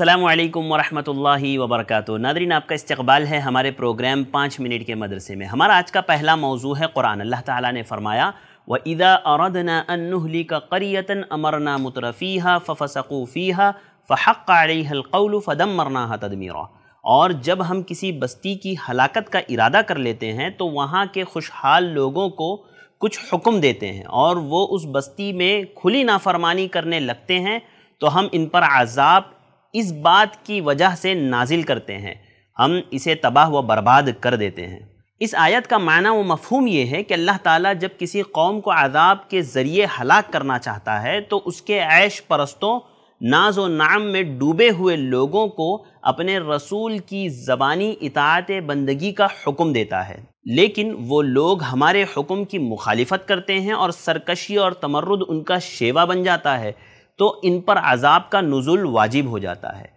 अल्लाम वरहमतुल्लाहि वबरकत नादरीन आपका इस्तबाल है हमारे प्रोग्राम पाँच मिनट के मदरसे में हमारा आज का पहला मौजू है कुरान अल्लाह ताला ने फरमाया व इदा औरदना अनहली का करियतन अमरना मुतरफ़ीहा फ़फ़सकूफ़ीहा फ़हक़ अलहलकौल फ़दम मरना तदमीर और जब हम किसी बस्ती की हलाकत का इरादा कर लेते हैं तो वहाँ के खुशहाल लोगों को कुछ हुक्म देते हैं और वो उस बस्ती में खुली नाफरमानी करने लगते हैं तो हम इन पर आज़ाब इस बात की वजह से नाजिल करते हैं हम इसे तबाह व बर्बाद कर देते हैं इस आयत का माना व मफहूम यह है कि अल्लाह ताला जब किसी कौम को आज़ाब के ज़रिए हलाक करना चाहता है तो उसके ऐश परस्तों नाज व नाम में डूबे हुए लोगों को अपने रसूल की ज़बानी इतात बंदगी का हुक्म देता है लेकिन वो लोग हमारे हुक्म की मुखालफत करते हैं और सरकशी और तमरुद उनका शेवा बन जाता है तो इन पर अजाब का नज़ुल वाजिब हो जाता है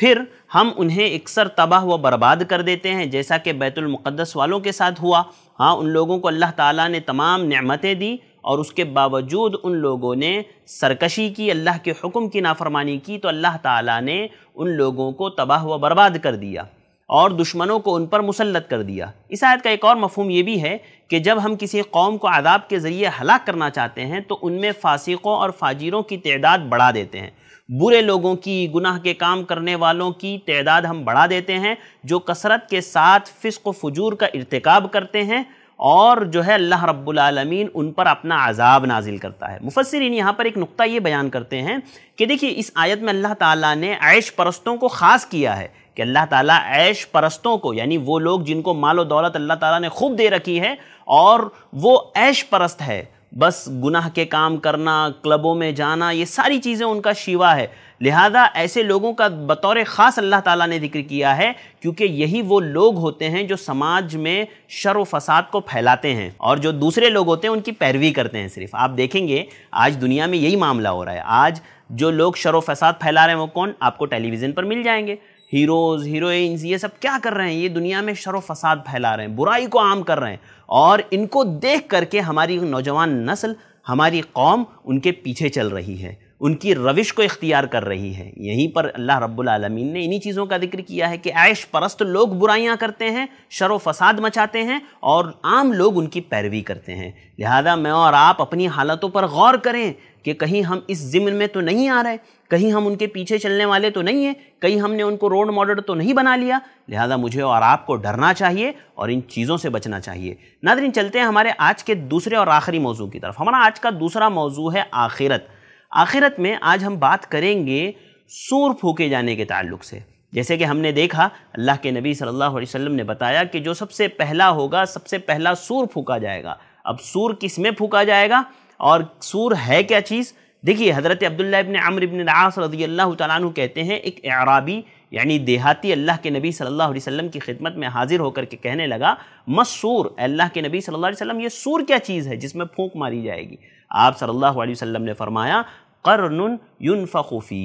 फिर हम उन्हें अक्सर तबाह व बर्बाद कर देते हैं जैसा कि बैतुलमक़दस वालों के साथ हुआ हाँ उन लोगों को अल्लाह ताला ने तमाम नेमतें दी और उसके बावजूद उन लोगों ने सरकशी की अल्लाह के हुक्म की नाफरमानी की तो अल्लाह ताला ने उन लोगों को तबाह व बर्बाद कर दिया और दुश्मनों को उन पर मुसलत कर दिया इस आयत का एक और मफहम यह भी है कि जब हम किसी कौम को आदाब के ज़रिए हलाक करना चाहते हैं तो उनमें फासिकों और फाजिरों की तदाद बढ़ा देते हैं बुरे लोगों की गुनाह के काम करने वालों की तदाद हम बढ़ा देते हैं जो कसरत के साथ फ़िस्क फजूर का इरतकब करते हैं और जो है अल्लाह रब्बुलमीन उन पर अपना आज़ाब नाजिल करता है मुफसरिन यहाँ पर एक नुक़ा ये बयान करते हैं कि देखिए इस आयत में अल्लाह ताला ने ऐश परस्तों को ख़ास किया है कि अल्लाह ताला ऐश परस्तों को यानी वो लोग जिनको माल और दौलत अल्लाह ताला ने खूब दे रखी है और वो ऐश परस्त है बस गुनाह के काम करना क्लबों में जाना ये सारी चीज़ें उनका शिवा है लिहाजा ऐसे लोगों का बतौर ख़ास अल्लाह ताला ने जिक्र किया है क्योंकि यही वो लोग होते हैं जो समाज में शर व फसाद को फैलाते हैं और जो दूसरे लोग होते हैं उनकी पैरवी करते हैं सिर्फ आप देखेंगे आज दुनिया में यही मामला हो रहा है आज जो लोग शर व फसाद फैला रहे हैं वो कौन आपको टेलीविज़न पर मिल जाएंगे हीरोज़ हीरोइंस ये सब क्या कर रहे हैं ये दुनिया में शर फसाद फैला रहे हैं बुराई को आम कर रहे हैं और इनको देख करके हमारी नौजवान नस्ल हमारी कौम उनके पीछे चल रही है उनकी रविश को इख्तियार कर रही है यहीं पर अल्लाह रब्बुल आलमीन ने इन्हीं चीज़ों का जिक्र किया है कि ऐश परस्त लोग बुराइयाँ करते हैं शर फसाद मचाते हैं और आम लोग उनकी पैरवी करते हैं लिहाजा मैं और आप अपनी हालतों पर गौर करें कि कहीं हम इस ज़िम्न में तो नहीं आ रहे कहीं हम उनके पीछे चलने वाले तो नहीं हैं कहीं हमने उनको रोल मॉडल तो नहीं बना लिया लिहाजा मुझे और आपको डरना चाहिए और इन चीज़ों से बचना चाहिए नादरीन चलते हैं हमारे आज के दूसरे और आखिरी मौजू की तरफ हमारा आज का दूसरा मौजू है आखिरत आखिरत में आज हम बात करेंगे सूर फूके जाने के ताल्लुक से जैसे कि हमने देखा अल्लाह के नबी सल्लल्लाहु अलैहि वसल्लम ने बताया कि जो सबसे पहला होगा सबसे पहला सूर फूका जाएगा अब सूर किस में फूका जाएगा और सूर है क्या चीज़ देखिए हज़रत अब्दुल्ला इबन अमर इबन आस रजी अल्लाह तु कहते हैं एक आराबी यानी देहाती अल्लाह के नबी सल्लल्लाहु अलैहि वसल्लम की खिदमत में हाजिर होकर के कहने लगा मसूर अल्लाह के नबी सल्लल्लाहु अलैहि वसल्लम ये सूर क्या चीज़ है जिसमें फूंक मारी जाएगी आप सल्लल्लाहु अलैहि वसल्लम ने फरमाया कर्न यूनफ़ी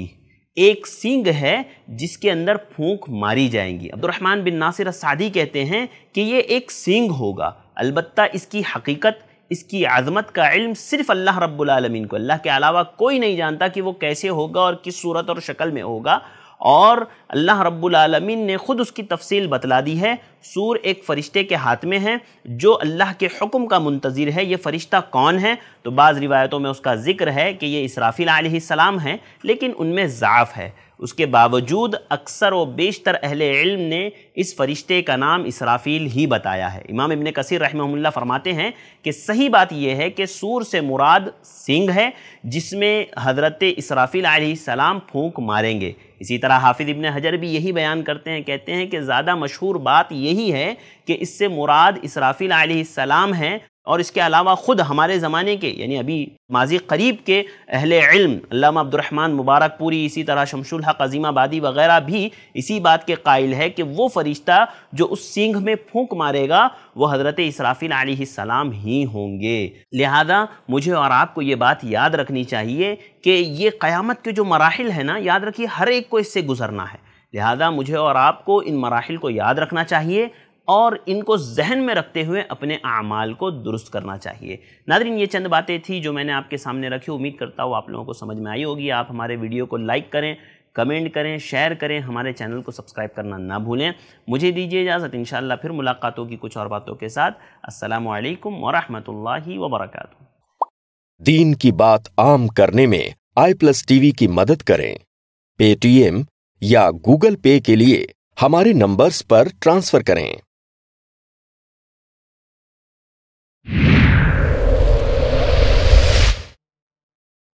एक सींग है जिसके अंदर फूंक मारी जाएंगी अब्दुलरहमान बिन नासिर सादी कहते हैं कि ये एक सींग होगा अलबत् इसकी हकीकत इसकी आज़मत का इल्म सिर्फ अल्लाह रब्बुल रबालमीन को अल्लाह के अलावा कोई नहीं जानता कि वो कैसे होगा और किस सूरत और शक्ल में होगा और अल्लाह रब्बुल आलमीन ने ख़ुद उसकी तफसील बतला दी है सूर एक फ़रिश्ते के हाथ में है जो अल्लाह के हुक्म का मुंतज़िर है ये फ़रिश्ता कौन है तो बाज़ रिवायतों में उसका ज़िक्र है कि ये इसराफ़ील सलाम है लेकिन उनमें ज़ाफ़ है उसके बावजूद अक्सर व बेशतर अहल इल्म ने इस फरिश्ते का नाम इसराफील ही बताया है इमाम इबन कसर रहमल्ला फरमाते हैं कि सही बात यह है कि सूर से मुराद सिंह है जिसमें हज़रत इसराफील सलाम फूंक मारेंगे इसी तरह हाफिज़ इबन हजर भी यही बयान करते हैं कहते हैं कि ज़्यादा मशहूर बात यही है कि इससे मुराद इसराफील सलाम हैं और इसके अलावा ख़ुद हमारे ज़माने के यानी अभी माजी करीब के अहल इल्म अल्लामा अब्दुलरहमान मुबारकपुरी इसी तरह शमशुल हक आबादी वगैरह भी इसी बात के कायल है कि वो फ़रिश्ता जो उस सींग में फूंक मारेगा वो हज़रत इसराफ़ील सलाम ही होंगे लिहाजा मुझे और आपको ये बात याद रखनी चाहिए कि ये क़यामत के जो मराहल है ना याद रखिए हर एक को इससे गुज़रना है लिहाजा मुझे और आपको इन मराहल को याद रखना चाहिए और इनको जहन में रखते हुए अपने अमाल को दुरुस्त करना चाहिए नादरीन ये चंद बातें थी जो मैंने आपके सामने रखी उम्मीद करता हूँ आप लोगों को समझ में आई होगी आप हमारे वीडियो को लाइक करें कमेंट करें शेयर करें हमारे चैनल को सब्सक्राइब करना ना भूलें मुझे दीजिए इजाज़त इन फिर मुलाकातों की कुछ और बातों के साथ असलकम वरहमल वबरक दीन की बात आम करने में आई प्लस टीवी की मदद करें पेटीएम या गूगल पे के लिए हमारे नंबर्स पर ट्रांसफ़र करें